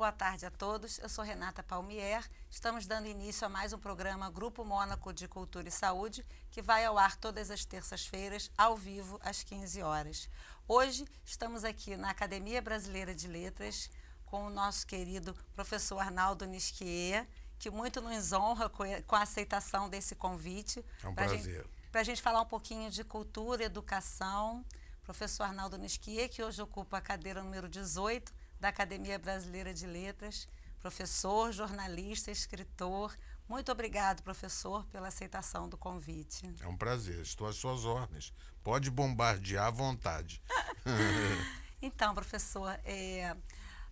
boa tarde a todos. Eu sou Renata Palmier. Estamos dando início a mais um programa Grupo Mônaco de Cultura e Saúde, que vai ao ar todas as terças-feiras, ao vivo, às 15 horas. Hoje estamos aqui na Academia Brasileira de Letras com o nosso querido professor Arnaldo Nisquier, que muito nos honra com a aceitação desse convite. É um prazer. Para a gente falar um pouquinho de cultura, educação. Professor Arnaldo Nisquier, que hoje ocupa a cadeira número 18 da Academia Brasileira de Letras, professor, jornalista, escritor. Muito obrigado, professor, pela aceitação do convite. É um prazer, estou às suas ordens. Pode bombardear à vontade. então, professor, é,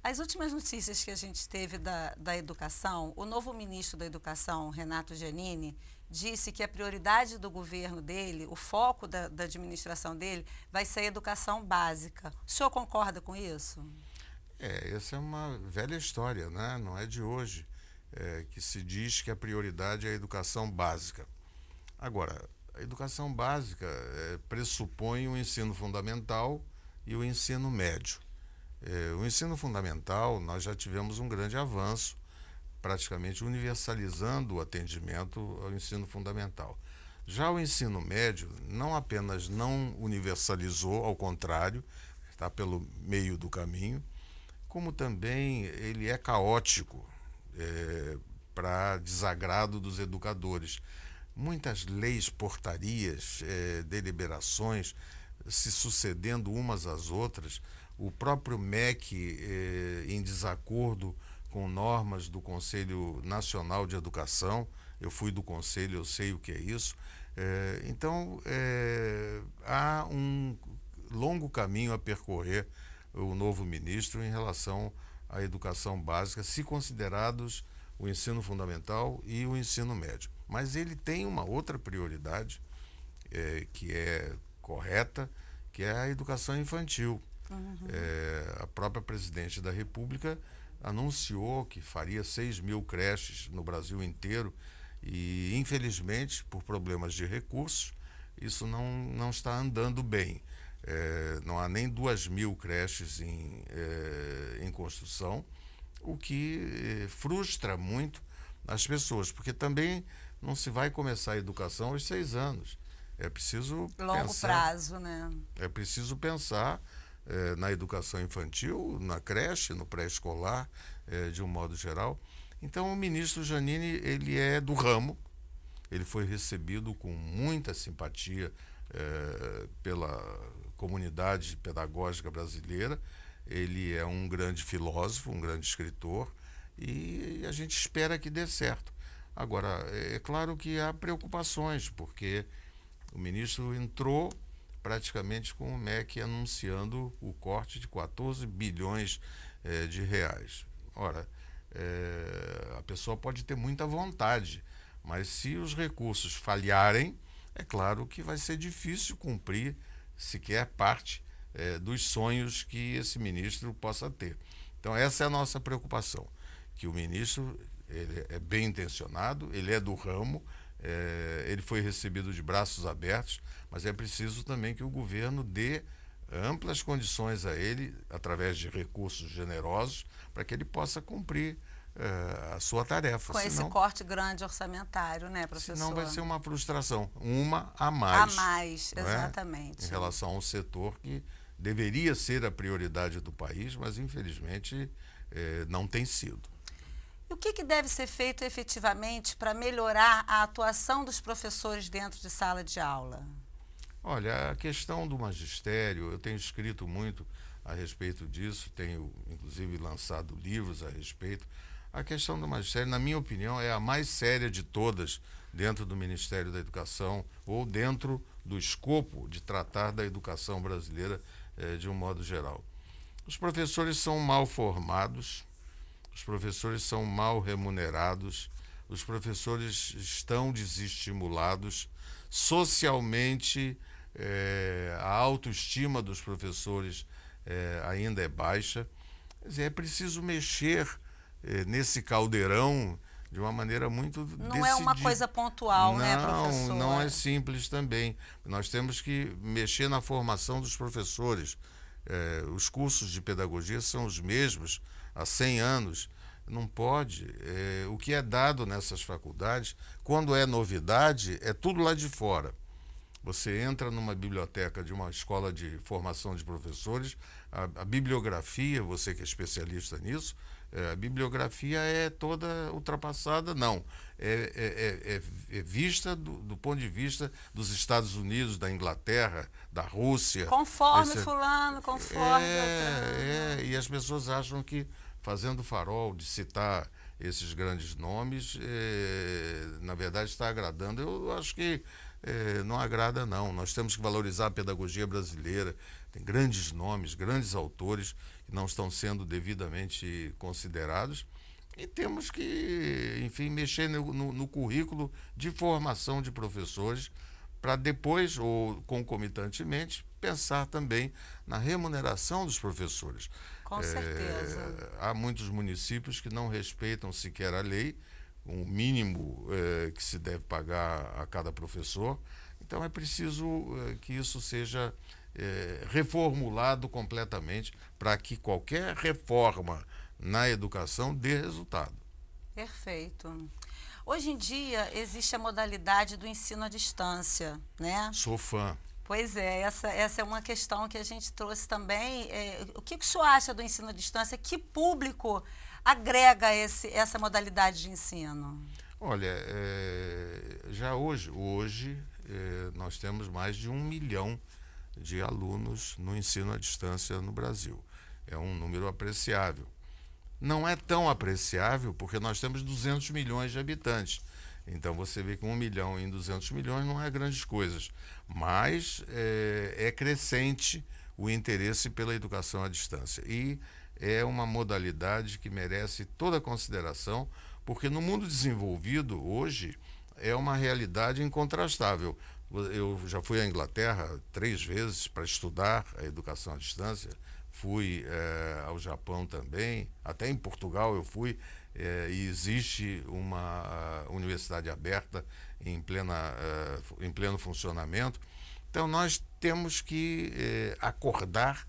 as últimas notícias que a gente teve da, da educação, o novo ministro da Educação, Renato Giannini, disse que a prioridade do governo dele, o foco da, da administração dele, vai ser a educação básica. O senhor concorda com isso? É, essa é uma velha história, né? não é de hoje, é, que se diz que a prioridade é a educação básica. Agora, a educação básica é, pressupõe o ensino fundamental e o ensino médio. É, o ensino fundamental, nós já tivemos um grande avanço, praticamente universalizando o atendimento ao ensino fundamental. Já o ensino médio não apenas não universalizou, ao contrário, está pelo meio do caminho, como também ele é caótico é, para desagrado dos educadores. Muitas leis, portarias, é, deliberações se sucedendo umas às outras, o próprio MEC é, em desacordo com normas do Conselho Nacional de Educação. Eu fui do Conselho, eu sei o que é isso. É, então, é, há um longo caminho a percorrer o novo ministro em relação à educação básica, se considerados o ensino fundamental e o ensino médio. Mas ele tem uma outra prioridade é, que é correta, que é a educação infantil. Uhum. É, a própria presidente da República anunciou que faria 6 mil creches no Brasil inteiro e, infelizmente, por problemas de recursos, isso não, não está andando bem. É, não há nem duas mil creches em, é, em construção, o que é, frustra muito as pessoas, porque também não se vai começar a educação aos seis anos. É preciso longo pensar, prazo, né? É preciso pensar é, na educação infantil, na creche, no pré-escolar, é, de um modo geral. Então o ministro Janine ele é do ramo, ele foi recebido com muita simpatia pela comunidade pedagógica brasileira. Ele é um grande filósofo, um grande escritor e a gente espera que dê certo. Agora, é, é claro que há preocupações, porque o ministro entrou praticamente com o MEC anunciando o corte de 14 bilhões é, de reais. Ora, é, a pessoa pode ter muita vontade, mas se os recursos falharem, é claro que vai ser difícil cumprir sequer parte é, dos sonhos que esse ministro possa ter. Então, essa é a nossa preocupação, que o ministro ele é bem intencionado, ele é do ramo, é, ele foi recebido de braços abertos, mas é preciso também que o governo dê amplas condições a ele, através de recursos generosos, para que ele possa cumprir eh, a sua tarefa. Com senão, esse corte grande orçamentário, né, professor? Senão vai ser uma frustração, uma a mais. A mais, é? exatamente. É? Em relação a um setor que deveria ser a prioridade do país, mas infelizmente eh, não tem sido. E o que, que deve ser feito efetivamente para melhorar a atuação dos professores dentro de sala de aula? Olha, a questão do magistério, eu tenho escrito muito a respeito disso, tenho inclusive lançado livros a respeito. A questão do magistério, na minha opinião, é a mais séria de todas dentro do Ministério da Educação ou dentro do escopo de tratar da educação brasileira eh, de um modo geral. Os professores são mal formados, os professores são mal remunerados, os professores estão desestimulados socialmente. Eh, a autoestima dos professores eh, ainda é baixa. Dizer, é preciso mexer eh, nesse caldeirão de uma maneira muito não decidida. é uma coisa pontual né, não, né professor não é simples também nós temos que mexer na formação dos professores é, os cursos de pedagogia são os mesmos há 100 anos não pode é, o que é dado nessas faculdades quando é novidade é tudo lá de fora você entra numa biblioteca de uma escola de formação de professores a, a bibliografia, você que é especialista nisso, é, a bibliografia é toda ultrapassada, não. É, é, é, é, é vista do, do, ponto de vista dos Estados Unidos, da Inglaterra, da Rússia. Conforme esse, é- fulano, conforme. Né? É, e as pessoas acham que fazendo farol de citar esses grandes nomes, na verdade está agradando. Eu acho que não agrada, não. Nós temos que valorizar a pedagogia brasileira, tem grandes nomes, grandes autores que não estão sendo devidamente considerados. E temos que, enfim, mexer no, no, no currículo de formação de professores para depois, ou concomitantemente, pensar também na remuneração dos professores. Com é, certeza. Há muitos municípios que não respeitam sequer a lei, um mínimo é, que se deve pagar a cada professor. Então é preciso é, que isso seja é, reformulado completamente para que qualquer reforma na educação dê resultado. Perfeito. Hoje em dia existe a modalidade do ensino à distância, né? Sou fã. Pois é, essa, essa é uma questão que a gente trouxe também. É, o que, que o senhor acha do ensino à distância? Que público agrega esse, essa modalidade de ensino? Olha, é, já hoje, hoje é, nós temos mais de um milhão de alunos no ensino à distância no Brasil. É um número apreciável. Não é tão apreciável porque nós temos 200 milhões de habitantes. Então você vê que um milhão em 200 milhões não é grandes coisas, mas é, é crescente o interesse pela educação à distância. E é uma modalidade que merece toda consideração, porque no mundo desenvolvido hoje é uma realidade incontrastável. Eu já fui à Inglaterra três vezes para estudar a educação à distância, fui é, ao Japão também, até em Portugal eu fui, é, e existe uma ah, universidade aberta em, plena, eh, em pleno funcionamento. Então nós temos que acordar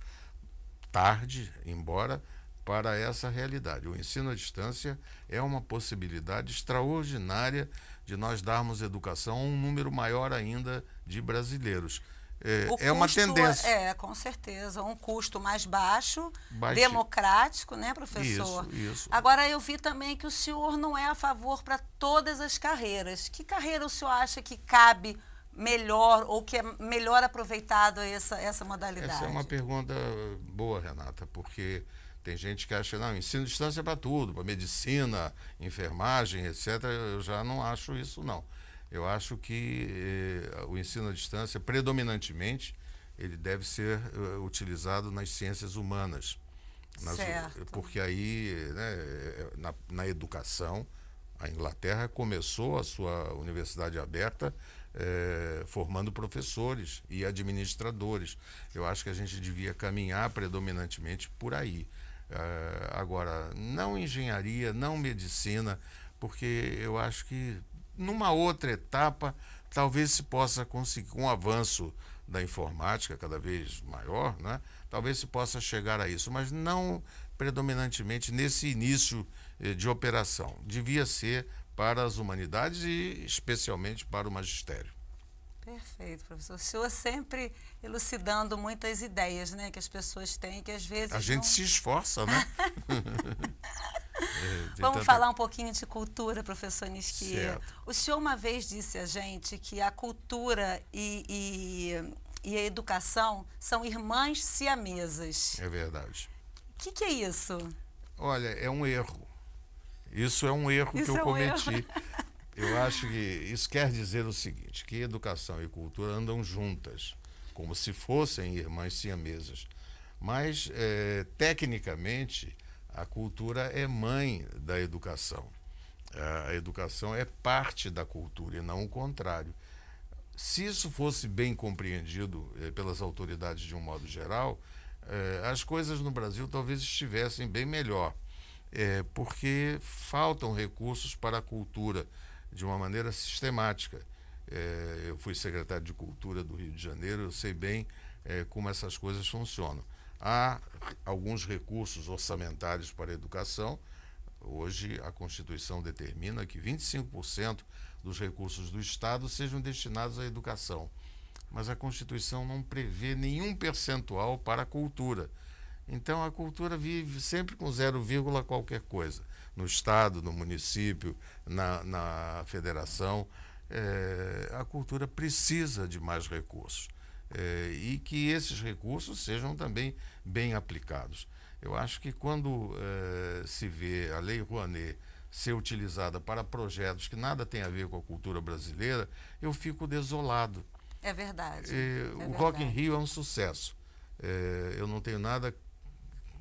tarde, embora, para essa realidade. O ensino à distância é uma possibilidade extraordinária de nós darmos educação a um número maior ainda de brasileiros. É, é, uma é- tendência. É, com certeza. Um custo mais baixo, democrático, né, professor? Isso, isso. Agora, eu vi também que o senhor não é a favor para todas as carreiras. Que carreira o senhor acha que cabe melhor ou que é melhor aproveitado essa, essa modalidade? Essa é uma pergunta boa, Renata, porque tem gente que acha, não, ensino de distância é para tudo, para medicina, enfermagem, etc. Eu já não acho isso, não. Eu acho que eh, o ensino à distância, predominantemente, ele deve ser uh, utilizado nas ciências humanas. Nas, porque aí, né, eh, eh, na, na, educação, a Inglaterra começou a sua universidade aberta eh, formando professores e administradores. Eu acho que a gente devia caminhar predominantemente por aí. Eh, agora, não engenharia, não medicina, porque eu acho que numa outra etapa talvez se possa conseguir com um o avanço da informática cada vez maior, né? talvez se possa chegar a isso, mas não predominantemente nesse início eh, de operação. Devia ser para as humanidades e especialmente para o magistério. Perfeito, professor. O senhor sempre elucidando muitas ideias né, que as pessoas têm, que às vezes. A não... gente se esforça, né? é, Vamos tanta... falar um pouquinho de cultura, professor Nisquia. O senhor uma vez disse a gente que a cultura e, e, e a educação são irmãs siamesas. É verdade. O que, que é isso? Olha, é um erro. Isso é um erro Isso que eu é um cometi. Eu acho que isso quer dizer o seguinte, que educação e cultura andam juntas, como se fossem irmãs siamesas. Mas, é, tecnicamente, a cultura é mãe da educação. A educação é parte da cultura e não o contrário. Se isso fosse bem compreendido eh, pelas autoridades de um modo geral, eh, as coisas no Brasil talvez estivessem bem melhor, porque faltam recursos para a cultura de uma maneira sistemática. É, eu fui secretário de Cultura do Rio de Janeiro, eu sei bem é, como essas coisas funcionam. Há alguns recursos orçamentários para a educação. Hoje, a Constituição determina que 25% dos recursos do Estado sejam destinados à educação. Mas a Constituição não prevê nenhum percentual para a cultura. Então, a cultura vive sempre com 0, qualquer coisa no Estado, no município, na, na federação, é, a cultura precisa de mais recursos. É, e que esses recursos sejam também bem aplicados. Eu acho que quando é, se vê a Lei Rouanet ser utilizada para projetos que nada tem a ver com a cultura brasileira, eu fico desolado. É verdade. É, é o verdade. Rock in Rio é um sucesso. É, eu não tenho nada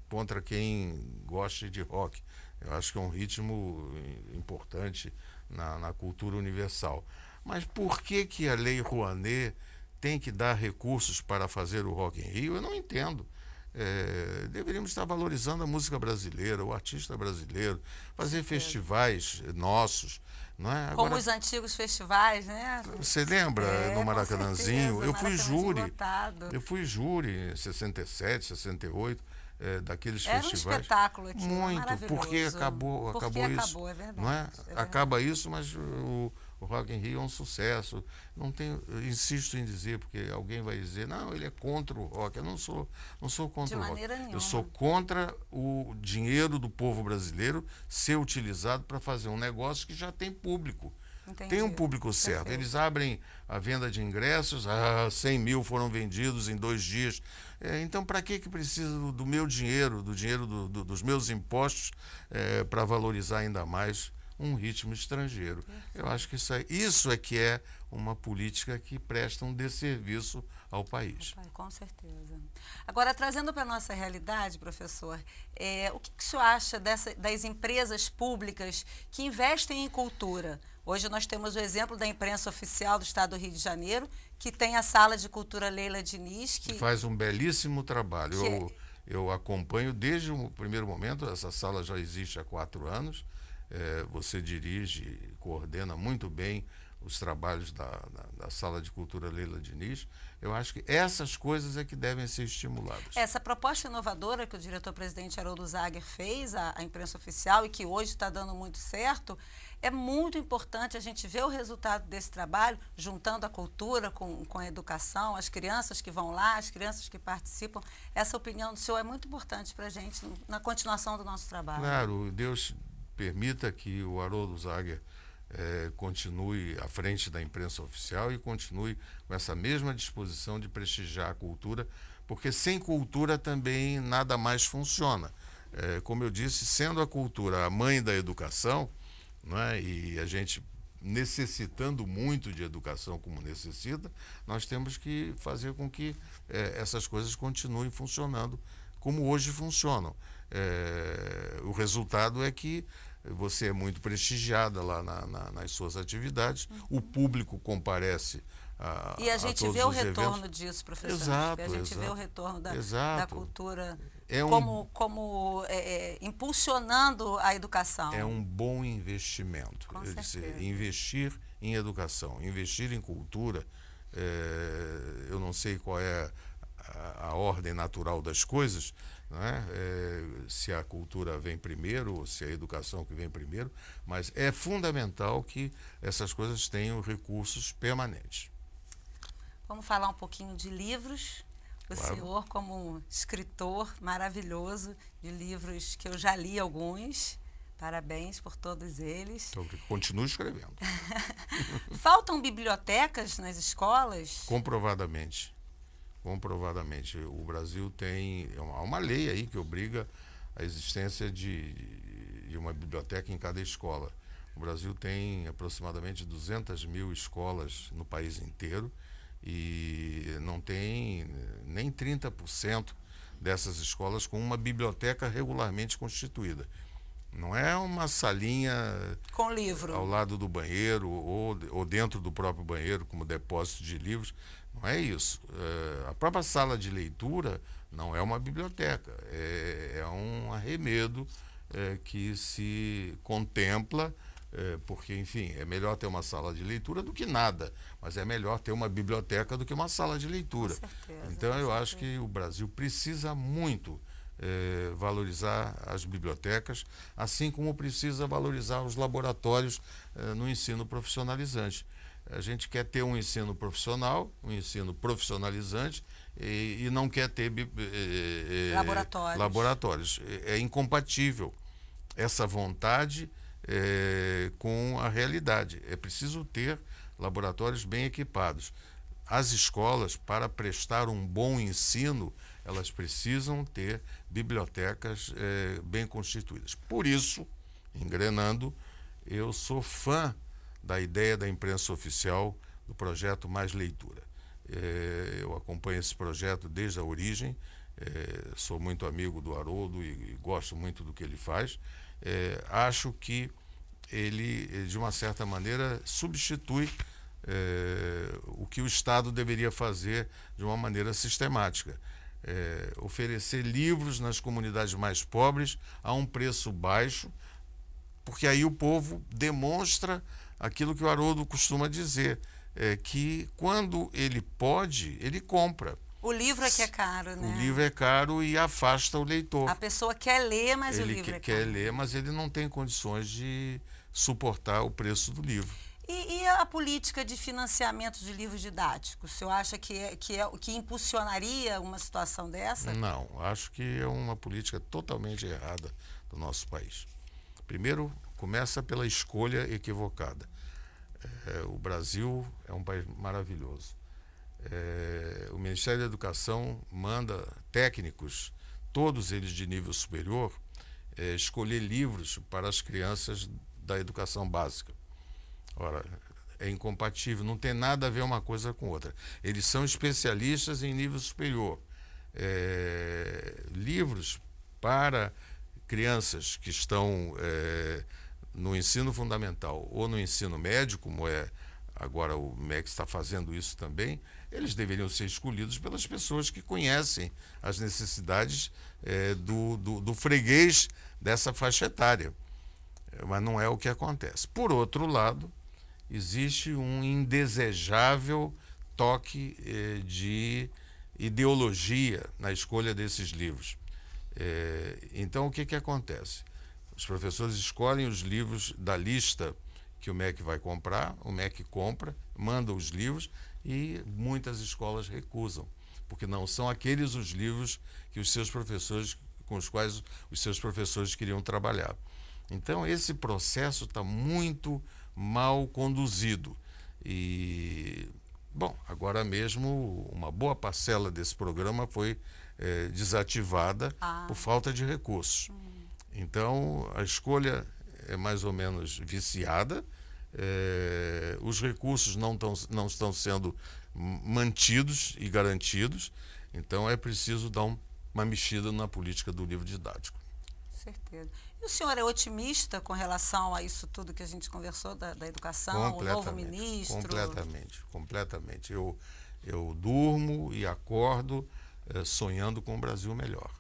contra quem goste de rock, eu acho que é um ritmo importante na, na cultura universal. Mas por que, que a Lei Rouanet tem que dar recursos para fazer o Rock em Rio? Eu não entendo. É, deveríamos estar valorizando a música brasileira, o artista brasileiro, fazer festivais nossos. Não é? Agora, Como os antigos festivais, né? Você lembra é, no Maracanãzinho? Certeza, eu fui júri. Lotado. Eu fui júri em 67, 68 é, daqueles Era festivais. um espetáculo aqui, Muito, porque acabou, porque acabou isso. Acabou, é verdade, não é? é verdade. Acaba isso, mas o, o Rock in Rio é um sucesso. Não tenho, insisto em dizer, porque alguém vai dizer, não, ele é contra o rock. Eu não sou, não sou contra De o rock. Nenhuma. Eu sou contra o dinheiro do povo brasileiro ser utilizado para fazer um negócio que já tem público. Entendi. Tem um público certo. Perfeito. Eles abrem a venda de ingressos, ah, 100 mil foram vendidos em dois dias. É, então, para que, que precisa do, meu dinheiro, do dinheiro do, do, dos meus impostos, é, para valorizar ainda mais um ritmo estrangeiro? Eu acho que isso é, isso é que é uma política que presta um desserviço ao país. Com certeza. Agora, trazendo para a nossa realidade, professor, é, o que, que o senhor acha dessa, das empresas públicas que investem em cultura? Hoje nós temos o exemplo da imprensa oficial do Estado do Rio de Janeiro, que tem a Sala de Cultura Leila Diniz. Que, faz um belíssimo trabalho. Que... É eu, eu acompanho desde o primeiro momento, essa sala já existe há quatro anos. É, você dirige, coordena muito bem os trabalhos da, da, da, Sala de Cultura Leila Diniz. Eu acho que essas coisas é que devem ser estimuladas. Essa proposta inovadora que o diretor-presidente Haroldo Zager fez à imprensa oficial e que hoje está dando muito certo, é muito importante a gente ver o resultado desse trabalho, juntando a cultura com, com a educação, as crianças que vão lá, as crianças que participam. Essa opinião do senhor é muito importante para a gente na continuação do nosso trabalho. Claro, Deus permita que o Haroldo Zager eh, é, continue à frente da imprensa oficial e continue com essa mesma disposição de prestigiar a cultura, porque sem cultura também nada mais funciona. É, como eu disse, sendo a cultura a mãe da educação, né? E a gente necessitando muito de educação como necessita, nós temos que fazer com que eh, essas coisas continuem funcionando como hoje funcionam. Eh, o resultado é que você é muito prestigiada lá na, na, nas suas atividades, uhum. o público comparece. A, e a gente a vê o retorno eventos. disso, professor. Exato, a gente exato, vê o retorno da, da cultura é um, como, como é, é, impulsionando a educação. É um bom investimento. Com disse, investir em educação, investir em cultura, é, eu não sei qual é a, a ordem natural das coisas, né? É, se a cultura vem primeiro ou se a educação que vem primeiro, mas é fundamental que essas coisas tenham recursos permanentes. Vamos falar um pouquinho de livros. O claro. senhor, como escritor maravilhoso de livros que eu já li alguns, parabéns por todos eles. Então, Continue escrevendo. Faltam bibliotecas nas escolas? Comprovadamente. Comprovadamente. O Brasil tem. É há uma lei aí que obriga a existência de, de uma biblioteca em cada escola. O Brasil tem aproximadamente 200 mil escolas no país inteiro e não tem eh, nem 30% dessas escolas com uma biblioteca regularmente constituída. Não é uma salinha com livro ao lado do banheiro ou, ou dentro do próprio banheiro como depósito de livros. Não é isso. É, a própria sala de leitura não é uma biblioteca, é, é um arremedo é, que se contempla é, porque, enfim, é melhor ter uma sala de leitura do que nada, mas é melhor ter uma biblioteca do que uma sala de leitura. Certeza, então, eu certeza. acho que o Brasil precisa muito é, valorizar as bibliotecas, assim como precisa valorizar os laboratórios é, no ensino profissionalizante. A gente quer ter um ensino profissional, um ensino profissionalizante e, e não quer ter laboratórios. laboratórios. É incompatível essa vontade é, com a realidade. É preciso ter laboratórios bem equipados. As escolas, para prestar um bom ensino, elas precisam ter bibliotecas é, bem constituídas. Por isso, engrenando, eu sou fã da ideia da imprensa oficial do projeto Mais Leitura. É, eu acompanho esse projeto desde a origem, é, sou muito amigo do Haroldo e, e gosto muito do que ele faz é, acho que ele, eh, de uma certa maneira, substitui é, o que o Estado deveria fazer de uma maneira sistemática. É, oferecer livros nas comunidades mais pobres a um preço baixo, porque aí o povo demonstra aquilo que o Haroldo costuma dizer, é, que quando ele pode, ele compra. O livro é que é caro, né? O livro é caro e afasta o leitor. A pessoa quer ler, mas ele o livro que, é caro. quer ler, mas ele não tem condições de suportar o preço do livro. E, e, a política de financiamento de livros didáticos? O senhor acha que, é, que, é, que impulsionaria uma situação dessa? Não, acho que é uma política totalmente errada do nosso país. Primeiro, começa pela escolha equivocada. É, o Brasil é um país maravilhoso é, o Ministério da Educação manda técnicos, todos eles de nível superior, é, escolher livros para as crianças da educação básica. Ora, é incompatível, não tem nada a ver uma coisa com outra. Eles são especialistas em nível superior. É, livros para crianças que estão é, no ensino fundamental ou no ensino médio, como é agora o MEC está fazendo isso também, eles deveriam ser escolhidos pelas pessoas que conhecem as necessidades é, do, do, do freguês dessa faixa etária. É, mas não é o que acontece. Por outro lado, existe um indesejável toque é, de ideologia na escolha desses livros. É, então, o que, que acontece? Os professores escolhem os livros da lista que o MEC vai comprar, o MEC compra, manda os livros, e muitas escolas recusam, porque não são aqueles os livros que os seus professores com os quais os seus professores queriam trabalhar. Então esse processo está muito mal conduzido e bom agora mesmo uma boa parcela desse programa foi é, desativada ah. por falta de recursos. Hum. Então a escolha é mais ou menos viciada é, os recursos não, tão, não estão sendo mantidos e garantidos, então é preciso dar um, uma mexida na política do livro didático. Certeza. E o senhor é otimista com relação a isso tudo que a gente conversou da, da educação, o novo ministro? Completamente, completamente. Eu, eu durmo e acordo é, sonhando com um Brasil melhor.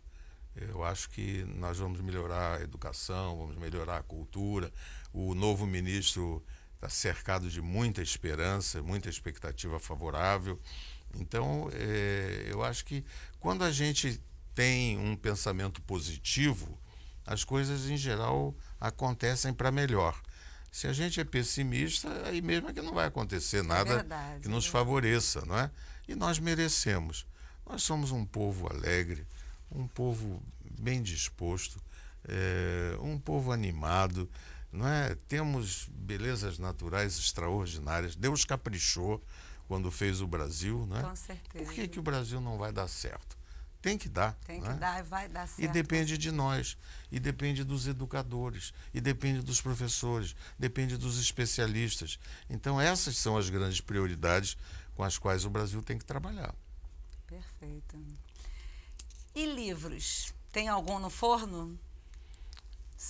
Eu acho que nós vamos melhorar a educação, vamos melhorar a cultura. O novo ministro está cercado de muita esperança, muita expectativa favorável. Então, é, eu acho que quando a gente tem um pensamento positivo, as coisas em geral acontecem para melhor. Se a gente é pessimista, aí mesmo é que não vai acontecer é nada é verdade, que nos é favoreça, não é? E nós merecemos. Nós somos um povo alegre, um povo bem disposto, eh, um povo animado não é? Temos belezas naturais extraordinárias. Deus caprichou quando fez o Brasil, né? Com certeza. Por que, que o Brasil não vai dar certo? Tem que dar. Tem que né? dar e vai dar certo. E depende de nós, e depende dos educadores, e depende dos professores, depende dos especialistas. Então, essas são as grandes prioridades com as quais o Brasil tem que trabalhar. Perfeito. E livros? Tem algum no forno?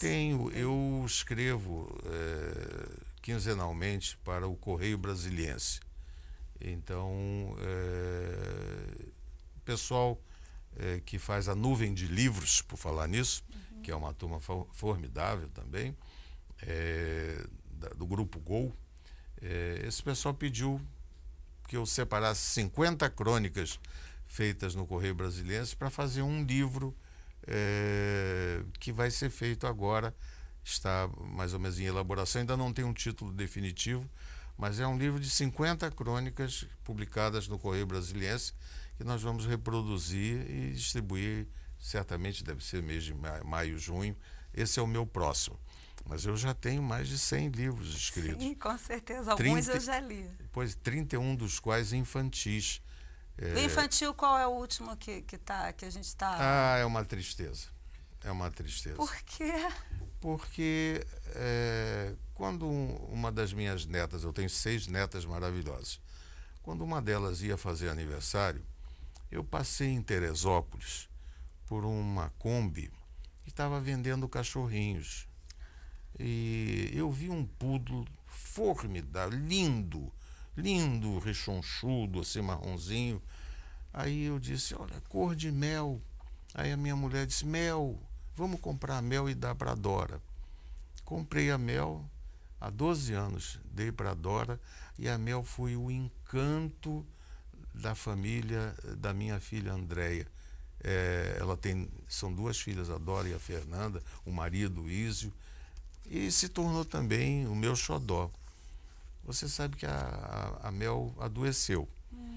Tenho, eu escrevo é, quinzenalmente para o Correio Brasiliense. Então, é, eh, o pessoal é, que faz a nuvem de livros, por falar nisso, uhum. que é uma turma formidável também, da, do grupo Gol, esse pessoal pediu que eu separasse 50 crônicas feitas no Correio Brasiliense para fazer um livro é, que vai ser feito agora, está mais ou menos em elaboração, ainda não tem um título definitivo, mas é um livro de 50 crônicas publicadas no Correio Brasiliense que nós vamos reproduzir e distribuir, certamente deve ser mês de maio, junho. Esse é o meu próximo. Mas eu já tenho mais de 100 livros escritos. Sim, com certeza. Alguns 30, eu já li. Pois, 31 dos quais infantis. É. O infantil, qual é o último que, que, tá, que a gente está. Ah, é uma tristeza. É uma tristeza. Por quê? Porque é, quando uma das minhas netas, eu tenho seis netas maravilhosas, quando uma delas ia fazer aniversário, eu passei em Teresópolis por uma Kombi que estava vendendo cachorrinhos. E eu vi um poodle formidável, lindo, lindo, rechonchudo, assim, marronzinho. Aí eu disse, olha, cor de mel. Aí a minha mulher disse, mel, vamos comprar mel e dar para Dora. Comprei a mel há 12 anos, dei para Dora e a mel foi o encanto da família da minha filha Andréia. É, ela tem, são duas filhas, a Dora e a Fernanda, o marido, o Ísio, e se tornou também o meu xodó você sabe que a, a, a Mel adoeceu. Hum.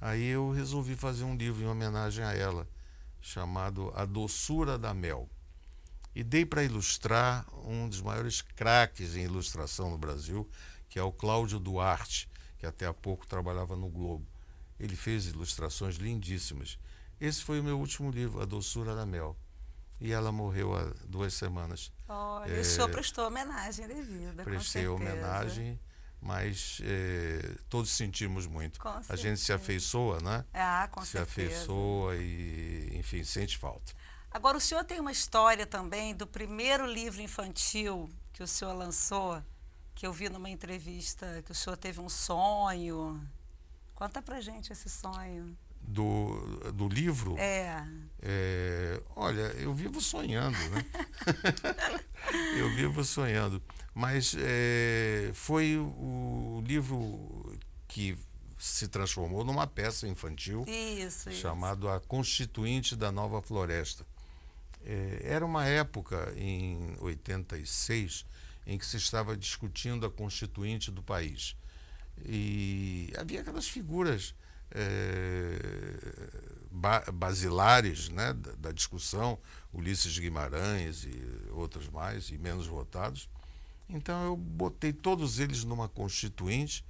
Aí eu resolvi fazer um livro em homenagem a ela, chamado A Doçura da Mel. E dei para ilustrar um dos maiores craques em ilustração no Brasil, que é o Cláudio Duarte, que até há pouco trabalhava no Globo. Ele fez ilustrações lindíssimas. Esse foi o meu último livro, A Doçura da Mel e ela morreu há duas semanas. Olha, é, o senhor é, prestou homenagem devida. Prestei homenagem mas eh, todos sentimos muito. Com a certeza. gente se afeiçoa, né? Ah, com se certeza. Se afeiçoa e, enfim, sente falta. Agora, o senhor tem uma história também do primeiro livro infantil que o senhor lançou, que eu vi numa entrevista que o senhor teve um sonho. Conta pra gente esse sonho. Do, do livro? É. é olha, eu vivo sonhando, né? eu vivo sonhando. Mas é, foi o livro que se transformou numa peça infantil isso, chamado isso. A Constituinte da Nova Floresta. É, era uma época, em 86, em que se estava discutindo a Constituinte do país. E havia aquelas figuras é, ba basilares né, da, da discussão, Ulisses Guimarães e outros mais, e menos votados então eu botei todos eles numa constituinte,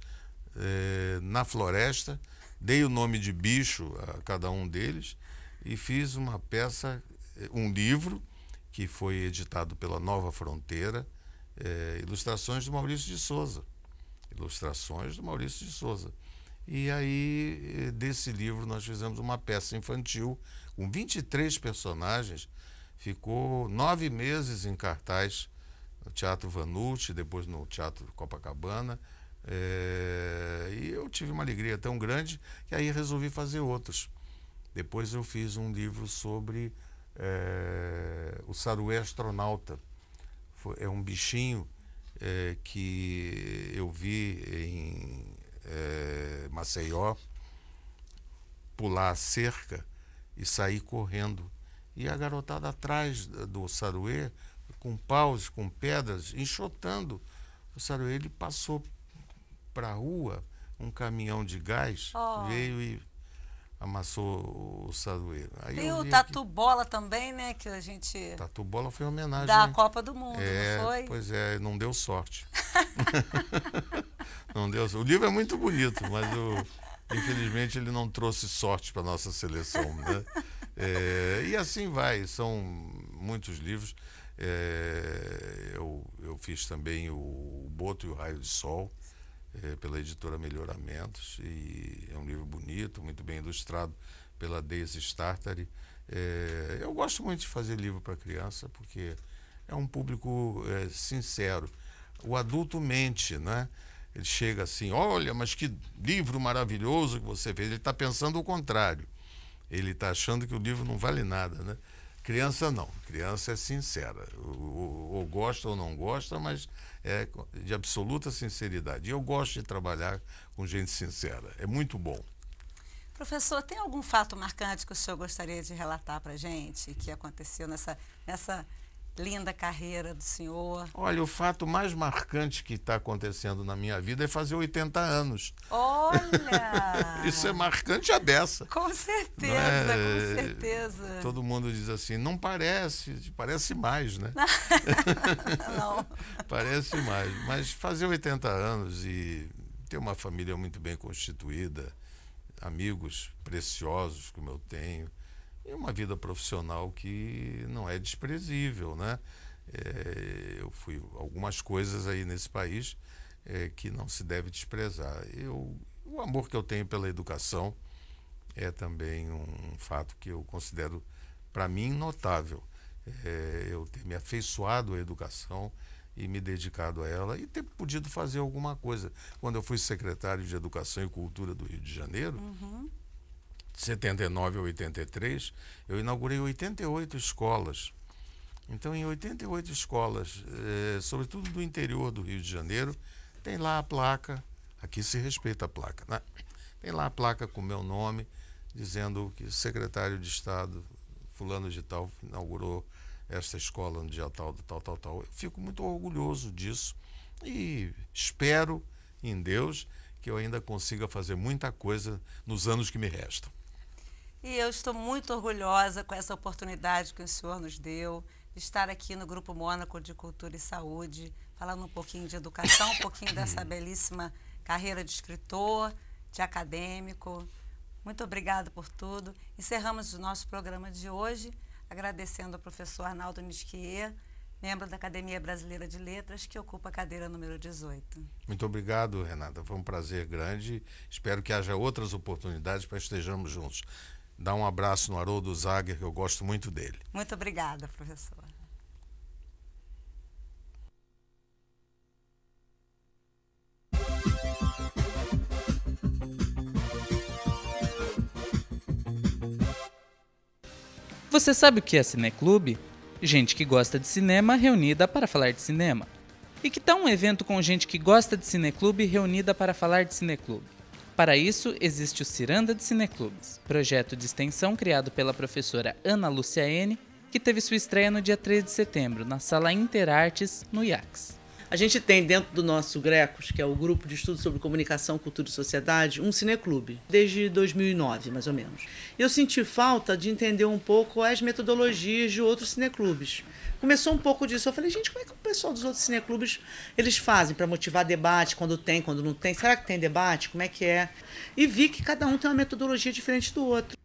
eh, na floresta, dei o nome de bicho a cada um deles e fiz uma peça, eh, um livro, que foi editado pela Nova Fronteira, eh, ilustrações do Maurício de Souza. Ilustrações do Maurício de Souza. E aí, desse livro, nós fizemos uma peça infantil com 23 personagens. Ficou nove meses em cartaz no Teatro Vanucci, depois no Teatro Copacabana. É, e eu tive uma alegria tão grande que aí resolvi fazer outros. Depois eu fiz um livro sobre é, o saruê astronauta. Foi, é um bichinho é, que eu vi em é, Maceió pular a cerca e sair correndo. E a garotada atrás do saruê com paus, com pedras, enxotando. O Saruê, passou para a rua, um caminhão de gás oh. veio e amassou o Saruê. Aí e o Tatu que... Bola também, né? Que a gente. Tatu Bola foi uma homenagem. Da né? Copa do Mundo, é, não foi? Pois é, não deu sorte. não deu O livro é muito bonito, mas o... infelizmente ele não trouxe sorte para nossa seleção, né? É, e assim vai, são muitos livros. É, eu, eu fiz também o, Boto e o Raio de Sol, é, pela editora Melhoramentos, e é um livro bonito, muito bem ilustrado pela Daisy Startari. É, eu gosto muito de fazer livro para criança, porque é um público é, sincero. O adulto mente, né? Ele chega assim, olha, mas que livro maravilhoso que você fez. Ele está pensando o contrário. Ele está achando que o livro não vale nada, né? Criança não, criança é sincera. Ou, ou gosta ou não gosta, mas é de absoluta sinceridade. E eu gosto de trabalhar com gente sincera, é muito bom. Professor, tem algum fato marcante que o senhor gostaria de relatar para gente que aconteceu nessa, nessa linda carreira do senhor. Olha, o fato mais marcante que está acontecendo na minha vida é fazer 80 anos. Olha! Isso é marcante a beça. Com é? certeza, é? com certeza. Todo mundo diz assim, não parece, parece mais, né? não. parece mais. Mas fazer 80 anos e ter uma família muito bem constituída, amigos preciosos como eu tenho, e uma vida profissional que não é desprezível, né? É, eu fui algumas coisas aí nesse país é, que não se deve desprezar. Eu, o amor que eu tenho pela educação é também um fato que eu considero para mim notável. É, eu ter me afeiçoado à educação e me dedicado a ela e ter podido fazer alguma coisa. Quando eu fui secretário de Educação e Cultura do Rio de Janeiro, uhum. 79 a 83, eu inaugurei 88 escolas. Então, em 88 escolas, eh, sobretudo do interior do Rio de Janeiro, tem lá a placa, aqui se respeita a placa, né? tem lá a placa com meu nome, dizendo que o secretário de Estado, fulano de tal, inaugurou esta escola no dia tal, tal, tal, tal. Eu fico muito orgulhoso disso e espero em Deus que eu ainda consiga fazer muita coisa nos anos que me restam. E eu estou muito orgulhosa com essa oportunidade que o senhor nos deu de estar aqui no Grupo Mônaco de Cultura e Saúde, falando um pouquinho de educação, um pouquinho dessa belíssima carreira de escritor, de acadêmico. Muito obrigada por tudo. Encerramos o nosso programa de hoje agradecendo ao professor Arnaldo Nisquier, membro da Academia Brasileira de Letras, que ocupa a cadeira número 18. Muito obrigado, Renata. Foi um prazer grande. Espero que haja outras oportunidades para estejamos juntos. Dá um abraço no Haroldo Zager, que eu gosto muito dele. Muito obrigada, professor. Você sabe o que é Cineclube? Gente que gosta de cinema reunida para falar de cinema. E que tal um evento com gente que gosta de Cineclube reunida para falar de Cineclube? Para isso, existe o Ciranda de Cineclubes, projeto de extensão criado pela professora Ana Lúcia N., que teve sua estreia no dia 3 de setembro, na Sala Interartes, no IACS. A gente tem dentro do nosso GRECOS, que é o Grupo de Estudos sobre Comunicação, Cultura e Sociedade, um cineclube, desde 2009, mais ou menos. Eu senti falta de entender um pouco as metodologias de outros cineclubes. Começou um pouco disso. Eu falei, gente, como é que o pessoal dos outros cineclubes eles fazem para motivar debate, quando tem, quando não tem? Será que tem debate? Como é que é? E vi que cada um tem uma metodologia diferente do outro.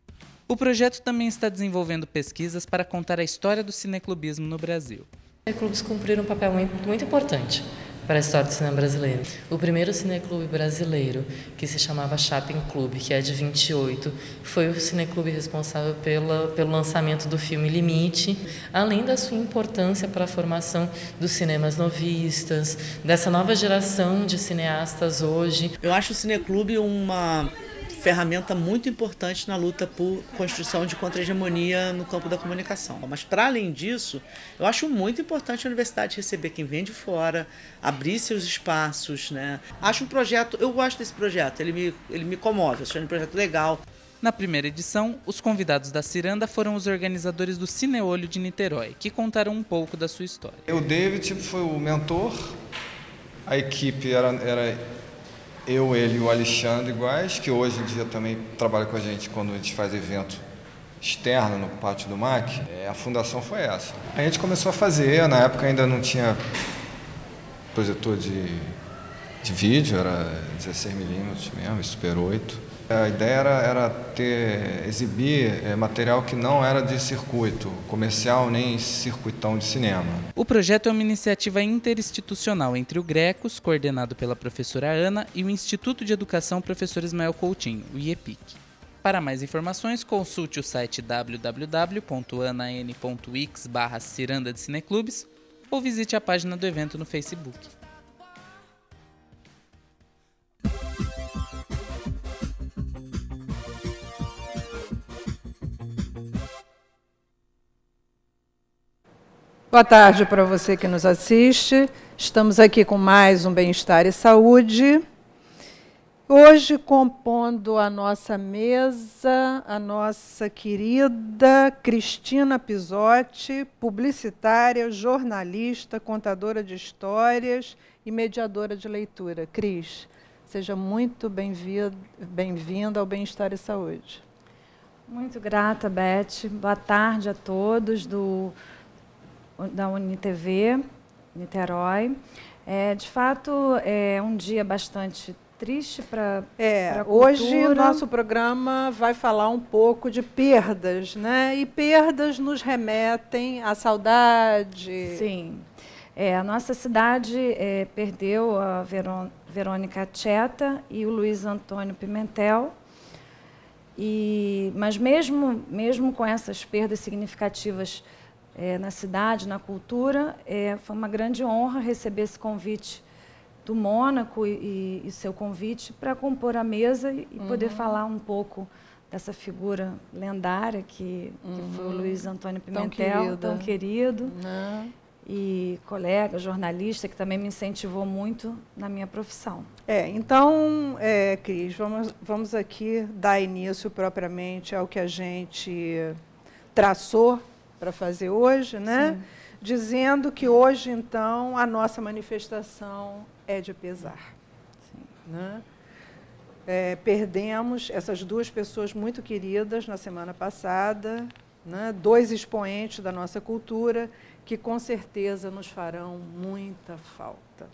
O projeto também está desenvolvendo pesquisas para contar a história do cineclubismo no Brasil. Cineclubes cumpriram um papel muito, importante para a história do cinema brasileiro. O primeiro cineclube brasileiro, que se chamava Chapin Club, que é de 28, foi o cineclube responsável pela, pelo lançamento do filme Limite, além da sua importância para a formação dos cinemas novistas, dessa nova geração de cineastas hoje. Eu acho o cineclube uma ferramenta muito importante na luta por construção de contra-hegemonia no campo da comunicação. Mas, para além disso, eu acho muito importante a universidade receber quem vem de fora, abrir seus espaços. Né? Acho um projeto, eu gosto desse projeto, ele me, ele me comove, acho um projeto legal. Na primeira edição, os convidados da Ciranda foram os organizadores do Cineolho de Niterói, que contaram um pouco da sua história. O David tipo, foi o mentor, a equipe era, era eu, ele e o Alexandre iguais que hoje em dia também trabalha com a gente quando a gente faz evento externo no pátio do MAC, é, a fundação foi essa. A gente começou a fazer, na época ainda não tinha projetor de, de vídeo, era 16mm mesmo, Super 8. É, a ideia era, era ter, exibir é, material que não era de circuito comercial nem circuitão de cinema. O projeto é uma iniciativa interinstitucional entre o GRECOS, coordenado pela professora Ana, e o Instituto de Educação Professor Ismael Coutinho, o IEPIC. Para mais informações, consulte o site www.anan.wix barra Ciranda de Cineclubes ou visite a página do evento no Facebook. Boa tarde para você que nos assiste. Estamos aqui com mais um Bem-Estar e Saúde. Hoje, compondo a nossa mesa, a nossa querida Cristina Pisotti, publicitária, jornalista, contadora de histórias e mediadora de leitura. Cris, seja muito bem-vinda bem ao Bem-Estar e Saúde. Muito grata, Beth. Boa tarde a todos do da UniTV, Niterói. É, de fato, é um dia bastante triste para é, pra hoje nosso programa vai falar um pouco de perdas né e perdas nos remetem à saudade sim é, a nossa cidade é, perdeu a Verônica Tcheta e o Luiz Antônio Pimentel e mas mesmo mesmo com essas perdas significativas é, na cidade, na cultura. É, foi uma grande honra receber esse convite do Mônaco e, e seu convite para compor a mesa e, uhum. poder falar um pouco dessa figura lendária que, uhum. que foi o uhum. Luiz Antônio Pimentel, tão, tão querido. Né? E colega, jornalista, que também me incentivou muito na minha profissão. É, então, é, Cris, vamos, vamos aqui dar início propriamente ao que a gente traçou para fazer hoje, né? Sim. Dizendo que hoje, então, a nossa manifestação é de pesar. Sim. Né? É, perdemos essas duas pessoas muito queridas na semana passada, né? dois expoentes da nossa cultura, que com certeza nos farão muita falta.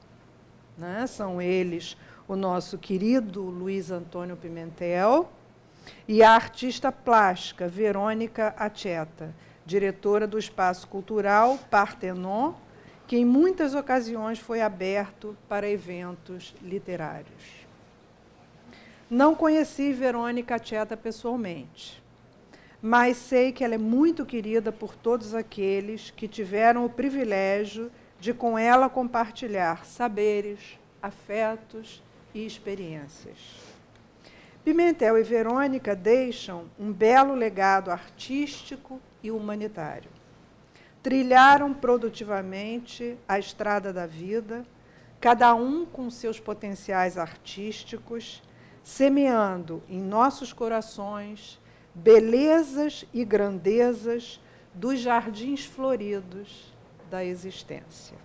Né? São eles o nosso querido Luiz Antônio Pimentel e a artista plástica Verônica Acheta diretora do Espaço Cultural Partenon, que em muitas ocasiões foi aberto para eventos literários. Não conheci Verônica Tieta pessoalmente, mas sei que ela é muito querida por todos aqueles que tiveram o privilégio de com ela compartilhar saberes, afetos e experiências. Pimentel e Verônica deixam um belo legado artístico e humanitário. Trilharam produtivamente a estrada da vida, cada um com seus potenciais artísticos, semeando em nossos corações belezas e grandezas dos jardins floridos da existência.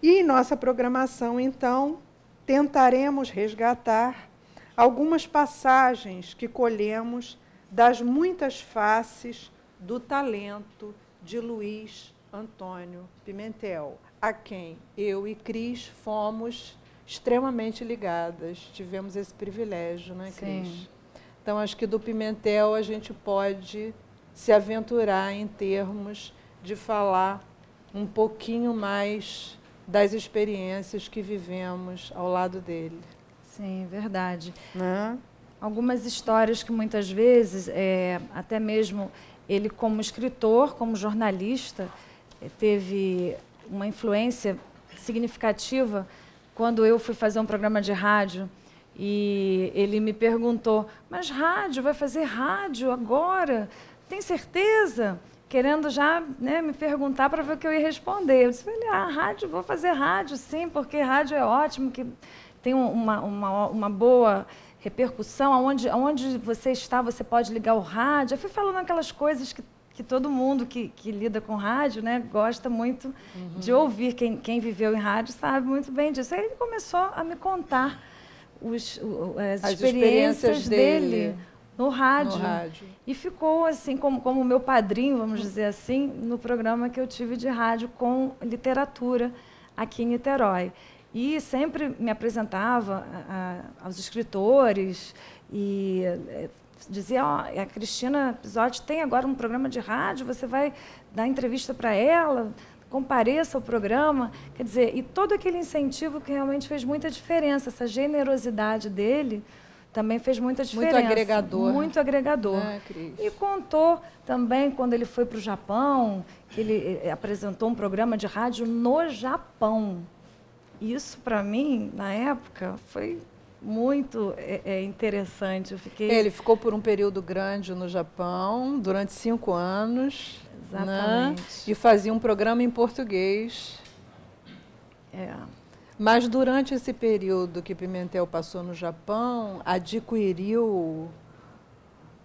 E em nossa programação, então, tentaremos resgatar algumas passagens que colhemos das muitas faces do talento de Luiz Antônio Pimentel, a quem eu e Cris fomos extremamente ligadas. Tivemos esse privilégio, né, Cris? Sim. Então, acho que do Pimentel a gente pode se aventurar em termos de falar um pouquinho mais das experiências que vivemos ao lado dele. Sim, verdade. Né? algumas histórias que muitas vezes, é, até mesmo ele como escritor, como jornalista, é, teve uma influência significativa quando eu fui fazer um programa de rádio e ele me perguntou: "Mas rádio, vai fazer rádio agora? Tem certeza?" Querendo já né, me perguntar para ver o que eu ia responder. Eu disse: ah, rádio, vou fazer rádio, sim, porque rádio é ótimo, que tem uma, uma, uma boa repercussão, aonde, aonde você está, você pode ligar o rádio. Eu fui falando aquelas coisas que, que todo mundo que, que lida com rádio né, gosta muito uhum. de ouvir. Quem, quem viveu em rádio sabe muito bem disso. Aí ele começou a me contar os, as, as experiências, experiências, dele. dele. No rádio. no rádio. E ficou assim, como, como meu padrinho, vamos dizer assim, no programa que eu tive de rádio com literatura aqui em Niterói e sempre me apresentava a, a, aos escritores e eh, dizia, ó, oh, a Cristina Pisotti tem agora um programa de rádio, você vai dar entrevista para ela, compareça ao programa, quer dizer, e todo aquele incentivo que realmente fez muita diferença, essa generosidade dele também fez muita diferença. Muito agregador. Muito agregador. É, e contou também quando ele foi para o Japão, que ele eh, apresentou um programa de rádio no Japão. Isso, para mim, na época, foi muito é, é interessante. Fiquei... Ele ficou por um período grande no Japão, durante cinco anos. Né? Exatamente. Né? E fazia um programa em português. É. Mas durante esse período que Pimentel passou no Japão, adquiriu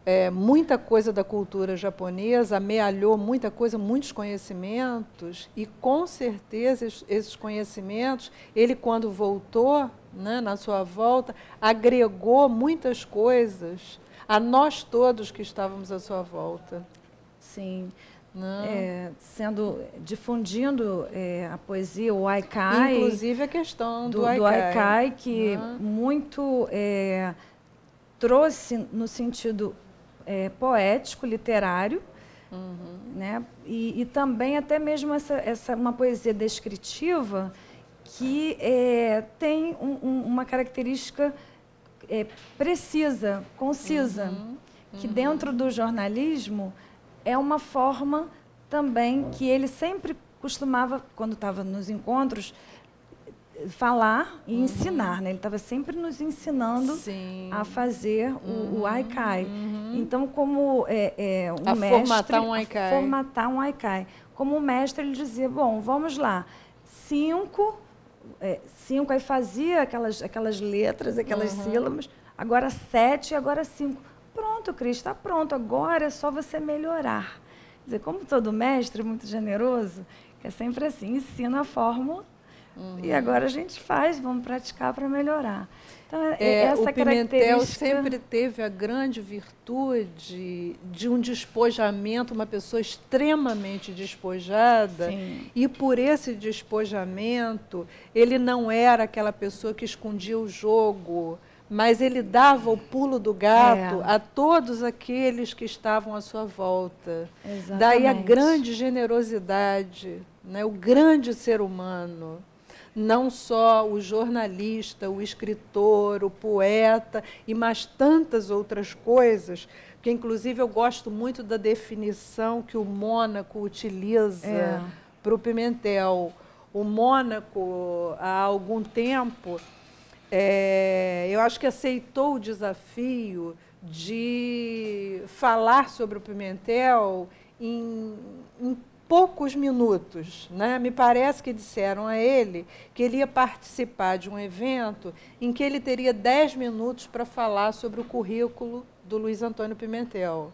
é, muita coisa da cultura japonesa, amealhou muita coisa, muitos conhecimentos, e com certeza esses conhecimentos, ele quando voltou, né, na sua volta, agregou muitas coisas a nós todos que estávamos à sua volta. Sim. Né? É, sendo difundindo é, a poesia o aikai inclusive a questão do, do, aikai. do aikai que Não. Né? muito é, trouxe no sentido é, poético, literário, uhum. né? E, e, também até mesmo essa, essa uma poesia descritiva que é, tem um, um, uma característica é, precisa, concisa, uhum. que uhum. dentro do jornalismo é uma forma também que ele sempre costumava, quando estava nos encontros, falar e uhum. ensinar, né? Ele estava sempre nos ensinando Sim. a fazer o, uhum. o Aikai. Uhum. Então, como é, é, um a mestre... Formatar um Aikai. formatar um Aikai. Como o mestre, ele dizia, bom, vamos lá, cinco, é, cinco, aí fazia aquelas, aquelas letras, aquelas uhum. sílabas, agora sete, e agora cinco. Pronto, Cris, está pronto, agora é só você melhorar. Quer dizer, como todo mestre, muito generoso, é sempre assim, ensina a fórmula Uhum. E agora a gente faz, vamos praticar para melhorar. Então, é, é, essa o Pimentel sempre teve a grande virtude de um despojamento, uma pessoa extremamente despojada. Sim. E por esse despojamento, ele não era aquela pessoa que escondia o jogo, mas ele dava o pulo do gato é. a todos aqueles que estavam à sua volta. Exatamente. Daí a grande generosidade, né? o grande ser humano não só o jornalista, o escritor, o poeta e mais tantas outras coisas, que inclusive eu gosto muito da definição que o Mônaco utiliza é. para o Pimentel. O Mônaco, há algum tempo, é, eu acho que aceitou o desafio de falar sobre o Pimentel em, em poucos minutos. Né? Me parece que disseram a ele que ele ia participar de um evento em que ele teria 10 minutos para falar sobre o currículo do Luiz Antônio Pimentel.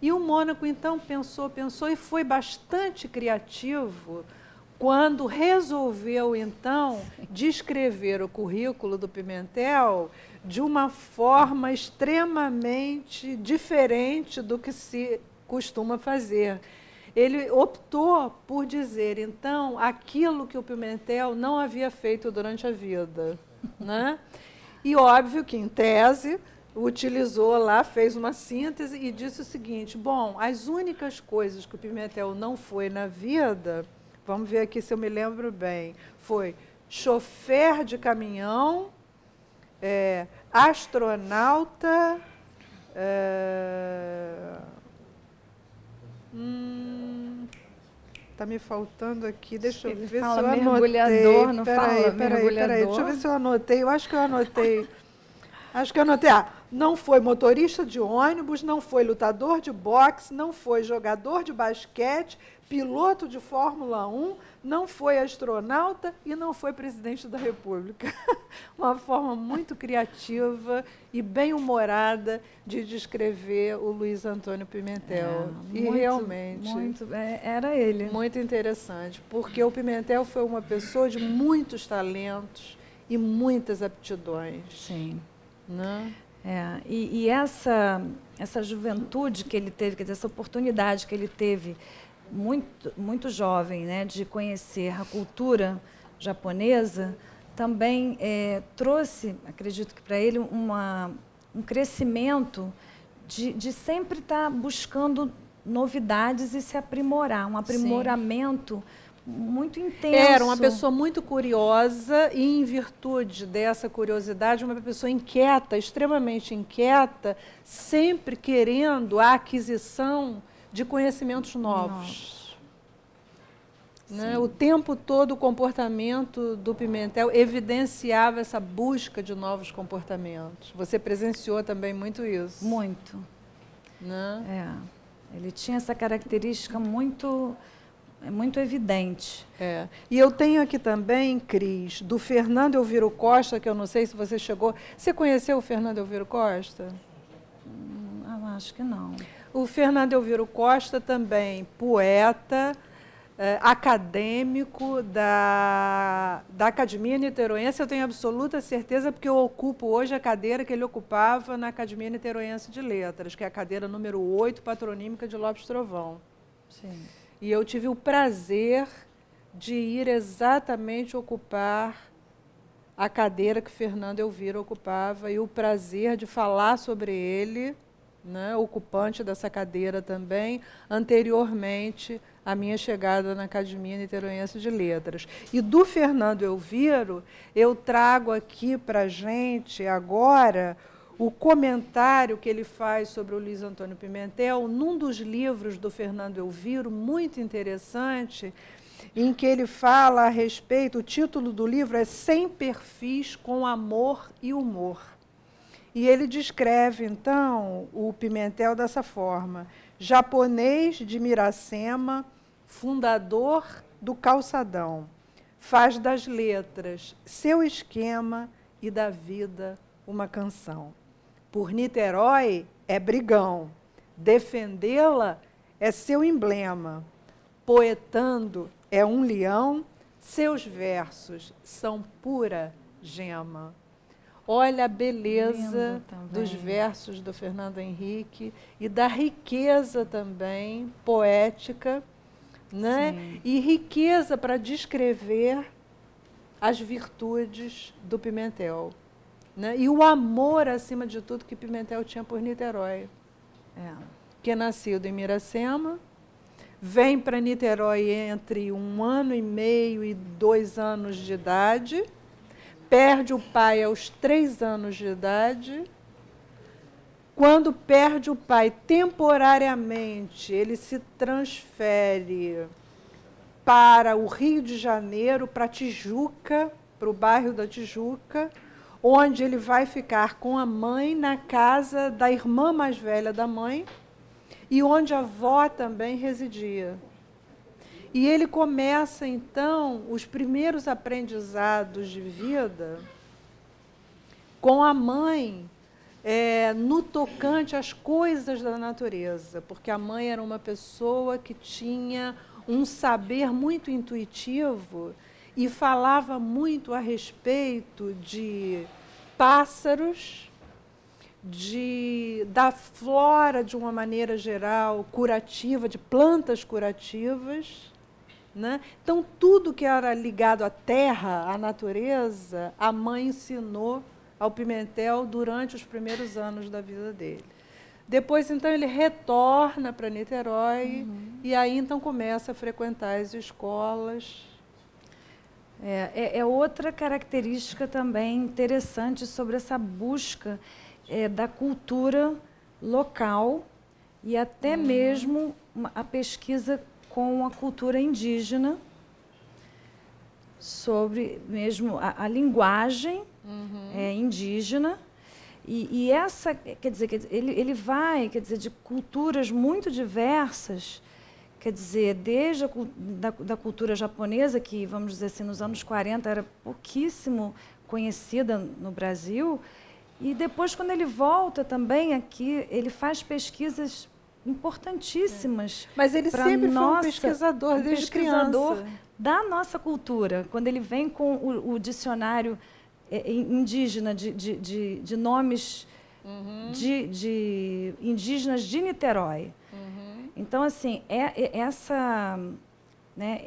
E o Mônaco então pensou, pensou e foi bastante criativo quando resolveu então descrever o currículo do Pimentel de uma forma extremamente diferente do que se costuma fazer ele optou por dizer, então, aquilo que o Pimentel não havia feito durante a vida. Né? E óbvio que, em tese, utilizou lá, fez uma síntese e disse o seguinte: bom, as únicas coisas que o Pimentel não foi na vida, vamos ver aqui se eu me lembro bem, foi chofer de caminhão, é, astronauta. É, hum, Está me faltando aqui. Deixa eu ver se eu anotei. Não pera fala aí, pera Aí, Deixa eu ver se eu anotei. Eu acho que eu anotei. acho que eu anotei. Ah, não foi motorista de ônibus, não foi lutador de boxe, não foi jogador de basquete, piloto de Fórmula 1, não foi astronauta e não foi presidente da República. Uma forma muito criativa e bem-humorada de descrever o Luiz Antônio Pimentel. É, e muito, realmente. Muito, é, era ele. Muito interessante, porque o Pimentel foi uma pessoa de muitos talentos e muitas aptidões. Sim. Né? É, e, e, essa, essa juventude que ele teve, quer dizer, essa oportunidade que ele teve muito, muito jovem, né, de conhecer a cultura japonesa, também é, trouxe, acredito que para ele, uma, um crescimento de, de sempre estar tá buscando novidades e se aprimorar, um aprimoramento. Sim muito intenso. Era uma pessoa muito curiosa e, em virtude dessa curiosidade, uma pessoa inquieta, extremamente inquieta, sempre querendo a aquisição de conhecimentos novos. Né? O tempo todo o comportamento do Pimentel evidenciava essa busca de novos comportamentos. Você presenciou também muito isso. Muito. Né? É. Ele tinha essa característica muito é muito evidente. É. E eu tenho aqui também, Cris, do Fernando Elviro Costa, que eu não sei se você chegou. Você conheceu o Fernando Elviro Costa? Hum, acho que não. O Fernando Elviro Costa também, poeta, eh, acadêmico da, da Academia Niteroense, eu tenho absoluta certeza, porque eu ocupo hoje a cadeira que ele ocupava na Academia Niteroense de Letras, que é a cadeira número 8, patronímica de Lopes Trovão. Sim. E eu tive o prazer de ir exatamente ocupar a cadeira que Fernando Elvira ocupava e o prazer de falar sobre ele né, ocupante dessa cadeira também, anteriormente à minha chegada na Academia niteroense de Letras. E do Fernando Elviro, eu trago aqui para a gente agora o comentário que ele faz sobre o Luiz Antônio Pimentel num dos livros do Fernando Elviro, muito interessante, em que ele fala a respeito, o título do livro é Sem Perfis com Amor e Humor. E ele descreve, então, o Pimentel dessa forma: japonês de Miracema, fundador do calçadão, faz das letras seu esquema e da vida uma canção. Por Niterói é brigão, defendê-la é seu emblema. Poetando é um leão, seus versos são pura gema. Olha a beleza dos versos do Fernando Henrique e da riqueza também poética, né? Sim. E riqueza para descrever as virtudes do Pimentel, né? E o amor acima de tudo que Pimentel tinha por Niterói. É. Que é nascido em Miracema, vem para Niterói entre um ano e meio e dois anos de idade perde o pai aos três anos de idade. Quando perde o pai temporariamente, ele se transfere para o Rio de Janeiro, para Tijuca, para o bairro da Tijuca, onde ele vai ficar com a mãe na casa da irmã mais velha da mãe e onde a avó também residia. E ele começa, então, os primeiros aprendizados de vida com a mãe é, no tocante às coisas da natureza, porque a mãe era uma pessoa que tinha um saber muito intuitivo e falava muito a respeito de pássaros, de da flora de uma maneira geral, curativa, de plantas curativas né? Então, tudo que era ligado à terra, à natureza, a mãe ensinou ao Pimentel durante os primeiros anos da vida dele. Depois, então, ele retorna para Niterói uhum. e aí, então, começa a frequentar as escolas. É, é, é outra característica também interessante sobre essa busca é, da cultura local e até uhum. mesmo a pesquisa com a cultura indígena, sobre mesmo a, a linguagem uhum. é, indígena. E, e, essa, quer dizer, ele, ele vai, quer dizer, de culturas muito diversas, quer dizer, desde a da, da cultura japonesa, que, vamos dizer assim, nos anos 40 era pouquíssimo conhecida no Brasil, e depois, quando ele volta também aqui, ele faz pesquisas importantíssimas. É. Mas ele sempre nossa, foi um pesquisador, um desde pesquisador criança. da nossa cultura. Quando ele vem com o, o dicionário é, é, indígena de, de, de, de nomes uhum. de, indígenas de Niterói. Uhum. Então, assim, é, é essa... Né,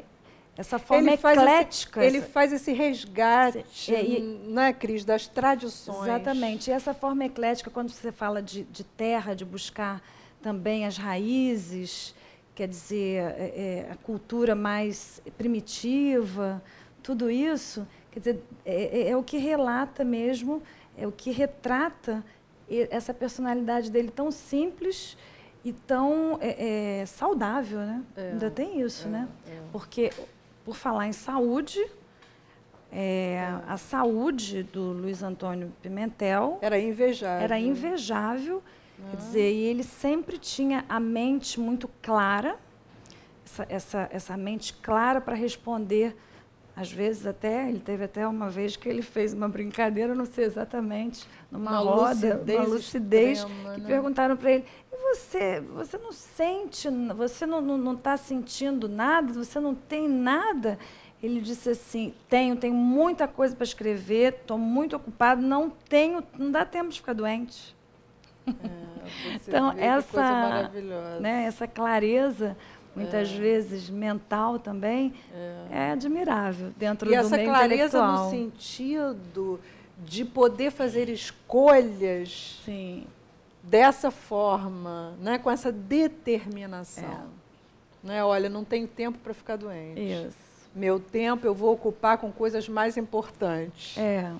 essa forma ele eclética. esse, ele faz esse resgate, é, e, é, Cris, das tradições. Exatamente. E essa forma eclética, quando você fala de, de terra, de buscar também as raízes, quer dizer, é, é, a cultura mais primitiva, tudo isso, quer dizer, é, é, é o que relata mesmo, é o que retrata essa personalidade dele tão simples e tão é, é, saudável, né? É, Ainda tem isso, é, né? Porque, por falar em saúde, a saúde do Luiz Antônio Pimentel... Era invejável. Era invejável. Quer dizer, e ele sempre tinha a mente muito clara, essa, essa, essa mente clara para responder. Às vezes até, ele teve até uma vez que ele fez uma brincadeira, não sei exatamente, numa uma roda, lucidez uma lucidez, extrema, que né? perguntaram para ele, e você, você não sente, você não está sentindo nada, você não tem nada? Ele disse assim, tenho, tenho muita coisa para escrever, estou muito ocupado, não tenho, não dá tempo de ficar doente. É, então é essa, né, essa clareza muitas é. vezes mental também é, é admirável dentro e do meio intelectual. E essa clareza no sentido de poder fazer escolhas Sim. dessa forma, né, com essa determinação. É. Né, olha, não tenho tempo para ficar doente. Isso. Meu tempo eu vou ocupar com coisas mais importantes. É.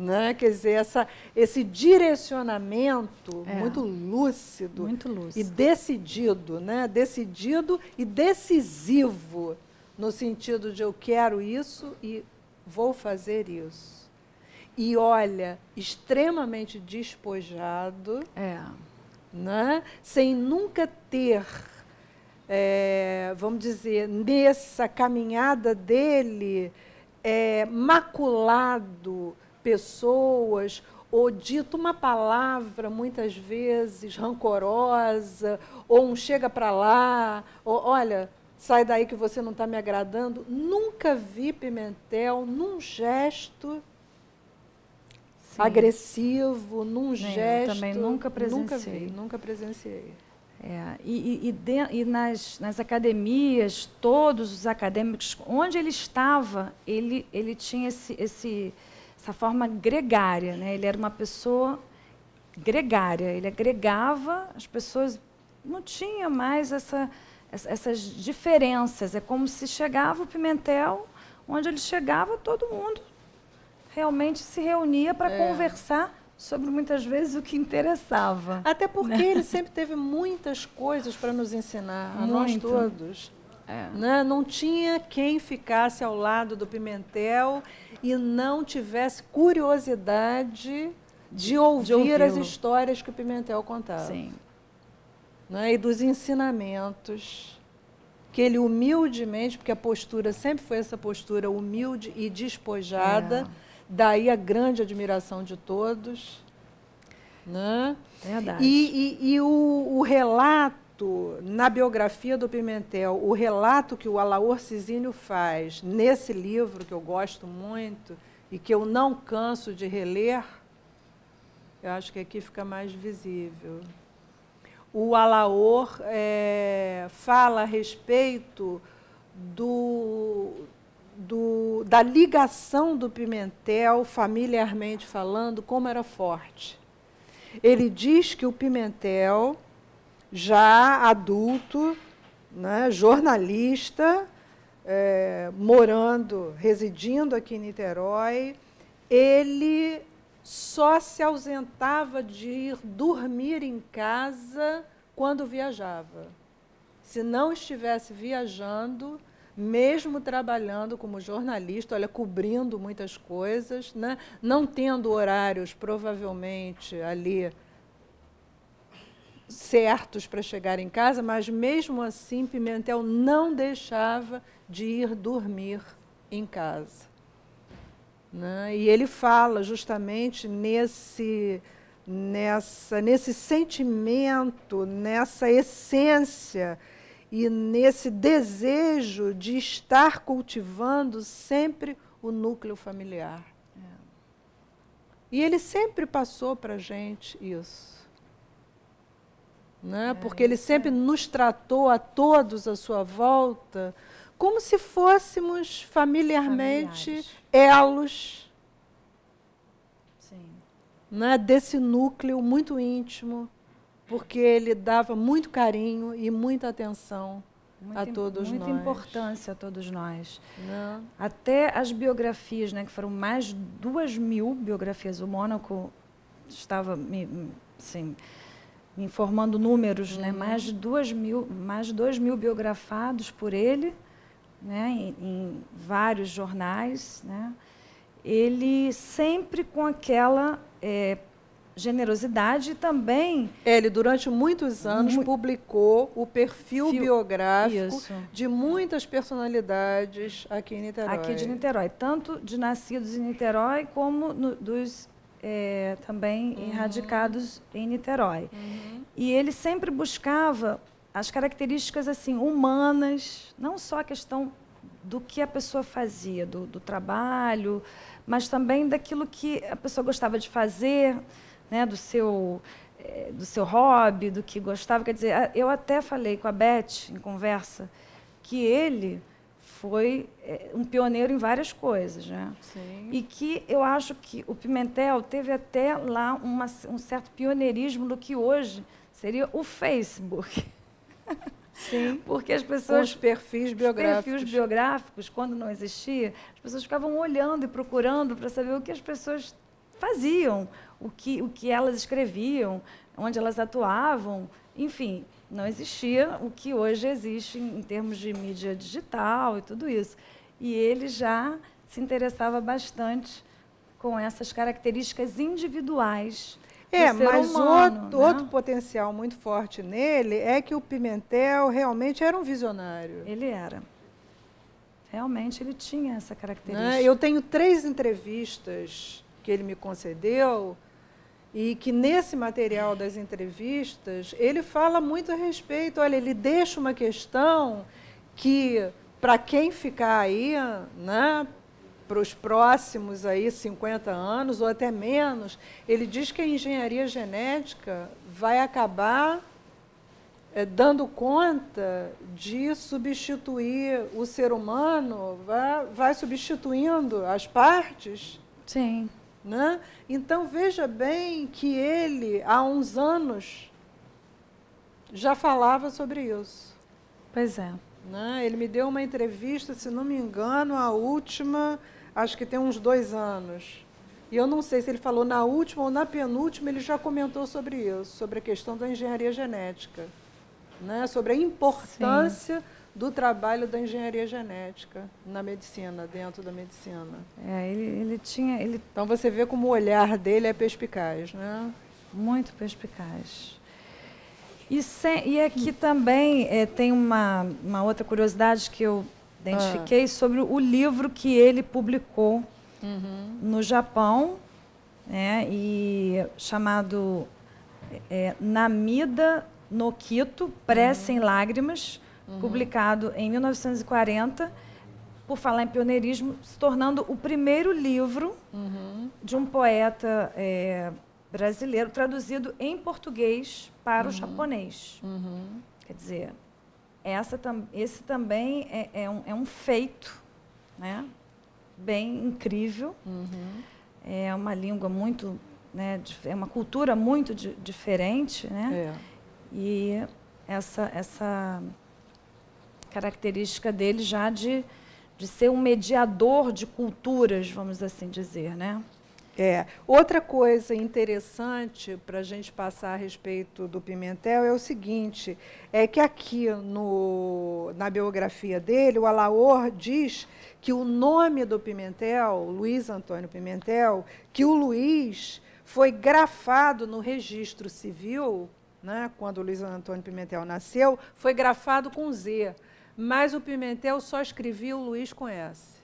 Né? Quer dizer, essa, esse direcionamento é. muito lúcido. Muito lúcido. E decidido, né? Decidido e decisivo, no sentido de eu quero isso e vou fazer isso. E olha, extremamente despojado, é. né? sem nunca ter é, vamos dizer, nessa caminhada dele é, maculado pessoas ou dito uma palavra muitas vezes rancorosa, ou um chega para lá, ou olha, sai daí que você não está me agradando. Nunca vi Pimentel num gesto Sim. agressivo, num gesto. Eu também nunca presenciei. Nunca vi, nunca presenciei. É, e, e, de, e nas, nas, academias, todos os acadêmicos, onde ele estava, ele, ele tinha esse, esse essa forma gregária. Né? Ele era uma pessoa gregária, ele agregava as pessoas, não tinha mais essa, essas diferenças. É como se chegava o Pimentel, onde ele chegava, todo mundo realmente se reunia para é. conversar sobre muitas vezes o que interessava. Até porque né? ele sempre teve muitas coisas para nos ensinar, a Muito. nós todos. É. Né? Não tinha quem ficasse ao lado do Pimentel e não tivesse curiosidade de ouvir de as histórias que o Pimentel contava. Sim. Né? E dos ensinamentos que ele humildemente, porque a postura sempre foi essa postura humilde e despojada, é. daí a grande admiração de todos. Né? Verdade. E, e, e o, o relato na biografia do Pimentel, o relato que o Alaor Cizinho faz nesse livro, que eu gosto muito e que eu não canso de reler, eu acho que aqui fica mais visível. O Alaor é, fala a respeito do, do, da ligação do Pimentel, familiarmente falando, como era forte. Ele diz que o Pimentel já adulto, né, jornalista, é, morando, residindo aqui em Niterói, ele só se ausentava de ir dormir em casa quando viajava. Se não estivesse viajando, mesmo trabalhando como jornalista, olha, cobrindo muitas coisas, né? não tendo horários, provavelmente ali certos para chegar em casa, mas mesmo assim Pimentel não deixava de ir dormir em casa. Né? E ele fala justamente nesse, nessa, nesse sentimento, nessa essência e nesse desejo de estar cultivando sempre o núcleo familiar. É. E ele sempre passou para a gente isso né? porque ele sempre nos tratou a todos à sua volta como se fôssemos familiarmente Familiares. elos Sim. Né? desse núcleo muito íntimo, porque ele dava muito carinho e muita atenção. Muito a todos muita nós. importância a todos nós. Não. Né? Até as biografias, né, que foram mais de duas mil biografias. O Mônaco estava, assim, informando números, né? uhum. né? mais, de duas mil, mais mil biografados por ele, né? em, em vários jornais. Né? Ele sempre com aquela é, generosidade também. É, ele, durante muitos anos, mu publicou o perfil Fio, biográfico isso. de muitas personalidades aqui em Niterói. Aqui de Niterói, tanto de nascidos em Niterói como no, dos é, também uhum. radicados em Niterói. Uhum. E ele sempre buscava as características assim humanas, não só a questão do que a pessoa fazia, do, do trabalho, mas também daquilo que a pessoa gostava de fazer, né, do seu é, do seu hobby, do que gostava. Quer dizer, eu até falei com a Beth em conversa que ele foi é, um pioneiro em várias coisas, né? Sim. E que eu acho que o Pimentel teve até lá uma, um certo pioneirismo do que hoje seria o Facebook. Sim. Porque as pessoas. Os perfis biográficos. Os perfis biográficos, quando não existia, as pessoas ficavam olhando e procurando para saber o que as pessoas faziam, o que, o que elas escreviam, onde elas atuavam, enfim não existia o que hoje existe em termos de mídia digital e tudo isso. E ele já se interessava bastante com essas características individuais. É, mas humano, outro, né? outro potencial muito forte nele é que o Pimentel realmente era um visionário. Ele era. Realmente ele tinha essa né? característica. Né? Eu tenho três entrevistas que ele me concedeu e que nesse material das entrevistas ele fala muito a respeito. Olha, ele deixa uma questão que para quem ficar aí, né, para os próximos aí 50 anos ou até menos, ele diz que a engenharia genética vai acabar é, dando conta de substituir o ser humano, vai, vai substituindo as partes. Sim né? Então veja bem que ele, há uns anos, já falava sobre isso. Pois é. Né? Ele me deu uma entrevista, se não me engano, a última, acho que tem uns dois anos. E eu não sei se ele falou na última ou na penúltima, ele já comentou sobre isso, sobre a questão da engenharia genética, né? sobre a importância. Sim do trabalho da engenharia genética na medicina, dentro da medicina. É, ele, ele tinha. Ele... Então você vê como o olhar dele é perspicaz, né? Muito perspicaz. E, e aqui é também é, tem uma, uma outra curiosidade que eu identifiquei ah. sobre o livro que ele publicou uhum. no Japão, né, e chamado é, Namida no Kito, Prece uhum. em Lágrimas, uhum. publicado em 1940, por falar em pioneirismo, se tornando o primeiro livro uhum. de um poeta é, brasileiro traduzido em português para o uhum. japonês. Uhum. Quer dizer, essa, esse também é, é, um, é um feito, né? bem incrível. Uhum. É uma língua muito, né, é uma cultura muito di diferente, né? É. E essa essa característica dele já de, de ser um mediador de culturas, vamos assim dizer, né? É. Outra coisa interessante para a gente passar a respeito do Pimentel é o seguinte, é que aqui no, na biografia dele, o Alaor diz que o nome do Pimentel, Luiz Antônio Pimentel, que o Luiz foi grafado no registro civil, né, quando o Luiz Antônio Pimentel nasceu, foi grafado com Z. Mas o Pimentel só escrevia o Luiz conhece.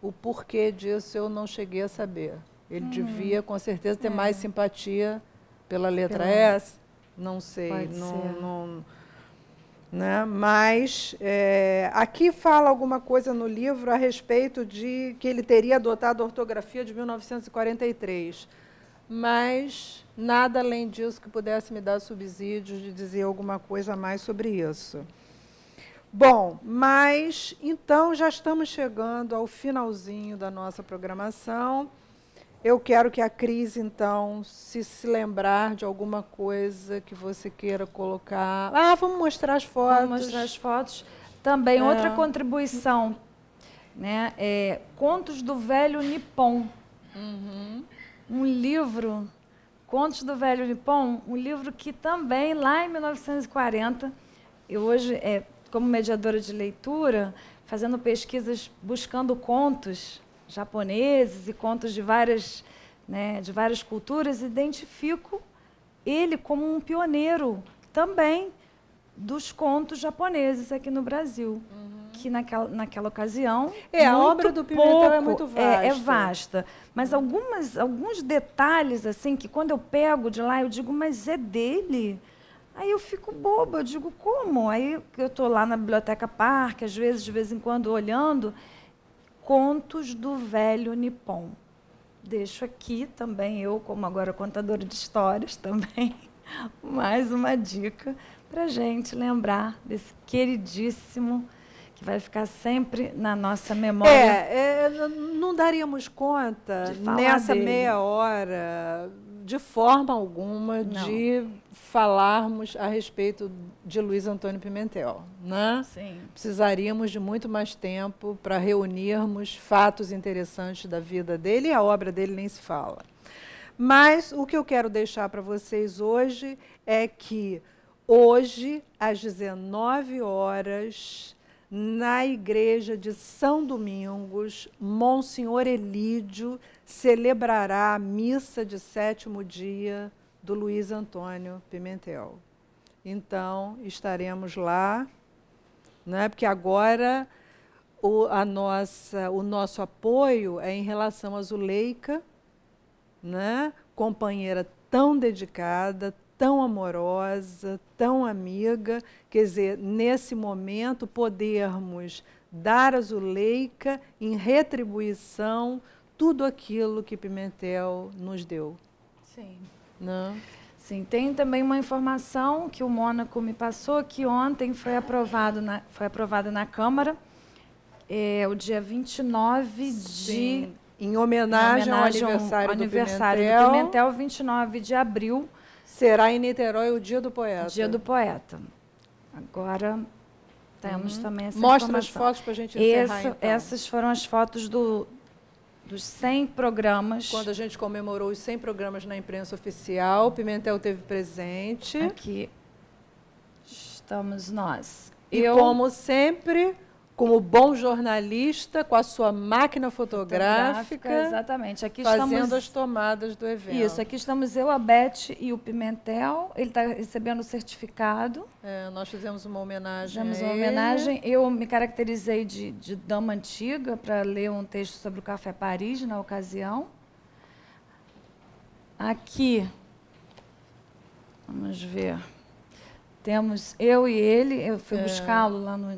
O porquê disso eu não cheguei a saber. Ele hum. devia, com certeza, ter é. mais simpatia pela letra pela... S. Não sei. Pode não, ser. não né? Mas é, aqui fala alguma coisa no livro a respeito de que ele teria adotado a ortografia de 1943, mas nada além disso que pudesse me dar subsídios de dizer alguma coisa a mais sobre isso. Bom, mas então já estamos chegando ao finalzinho da nossa programação. Eu quero que a Cris, então, se se lembrar de alguma coisa que você queira colocar. Ah, vamos mostrar as fotos. Vamos mostrar as fotos. Também é. outra contribuição, né? É Contos do Velho Nippon. Uhum. Um livro, Contos do Velho Nippon, um livro que também, lá em 1940, e hoje é como mediadora de leitura, fazendo pesquisas buscando contos japoneses e contos de várias, né, de várias culturas, identifico ele como um pioneiro também dos contos japoneses aqui no Brasil. Uhum. Que naquela, naquela ocasião. É, a obra do Pimentel é pouco, é muito vasta. É, é vasta. Mas algumas, alguns detalhes, assim, que quando eu pego de lá, eu digo, mas é dele? Aí eu fico boba, eu digo, como? Aí eu estou lá na Biblioteca Parque, às vezes, de vez em quando, olhando, Contos do Velho Nippon. Deixo aqui também, eu, como agora contadora de histórias também, mais uma dica para gente lembrar desse queridíssimo que vai ficar sempre na nossa memória. É, é não daríamos conta nessa dele. meia hora de forma alguma não. de falarmos a respeito de Luiz Antônio Pimentel, né? Sim. Precisaríamos de muito mais tempo para reunirmos fatos interessantes da vida dele e a obra dele nem se fala. Mas o que eu quero deixar para vocês hoje é que hoje às 19 horas na igreja de São Domingos, Monsenhor Elídio celebrará a missa de sétimo dia do Luiz Antônio Pimentel. Então, estaremos lá, né? porque agora o, a nossa, o nosso apoio é em relação à Zuleika, né? companheira tão dedicada, tão amorosa, tão amiga. Quer dizer, nesse momento, podermos dar a Zuleika em retribuição tudo aquilo que Pimentel nos deu. Sim. Não? Né? Sim, tem também uma informação que o Mônaco me passou, que ontem foi, aprovado na, foi aprovada na Câmara, é, o dia 29 Sim. de... Em homenagem, em homenagem ao aniversário, ao, do, Pimentel. do Pimentel, 29 de abril, Será em Niterói o Dia do Poeta. Dia do Poeta. Agora temos uhum. também essa Mostra informação. as fotos para a gente encerrar, então. Essas foram as fotos do, dos 100 programas. Quando a gente comemorou os 100 programas na imprensa oficial, Pimentel teve presente. Aqui estamos nós. E Eu, como sempre, como bom jornalista, com a sua máquina fotográfica. fotográfica exatamente. Aqui fazendo estamos... as tomadas do evento. Isso, aqui estamos eu, a Beth e o Pimentel. Ele está recebendo o certificado. É, nós fizemos uma homenagem. Fizemos uma homenagem. Eu me caracterizei de, de dama antiga para ler um texto sobre o Café Paris na ocasião. Aqui, vamos ver. Temos eu e ele, eu fui é. buscá-lo lá no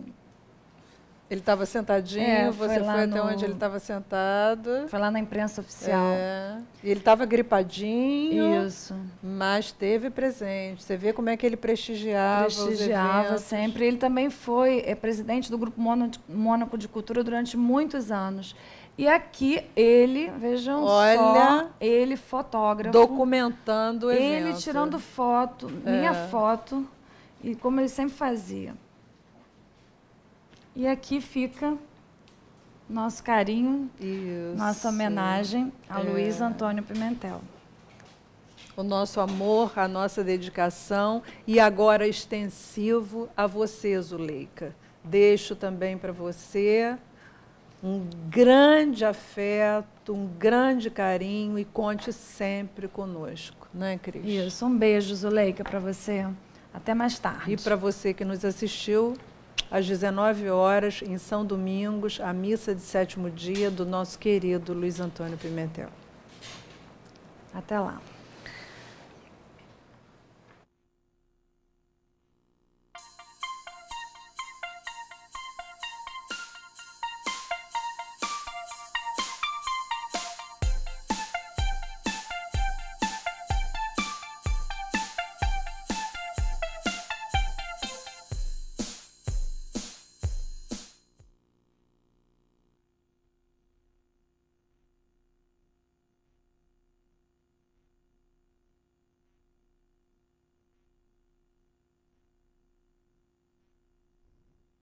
ele estava sentadinho, é, você foi, até onde ele estava sentado. Foi lá na imprensa oficial. É. Ele estava gripadinho. Isso. Mas teve presente. Você vê como é que ele prestigiava. Prestigiava sempre. Ele também foi é, presidente do Grupo Mônaco de Cultura durante muitos anos. E aqui ele, vejam Olha, só, ele fotógrafo. Documentando o evento. Ele tirando foto, minha é. foto, e como ele sempre fazia. E aqui fica nosso carinho, Isso. nossa homenagem a é. Luiz Antônio Pimentel. O nosso amor, a nossa dedicação e agora extensivo a você, Zuleika. Deixo também para você um grande afeto, um grande carinho e conte sempre conosco, né, Cris? Isso, um beijo, Zuleika, para você. Até mais tarde. E para você que nos assistiu, às 19 horas, em São Domingos, a missa de sétimo dia do nosso querido Luiz Antônio Pimentel. Até lá.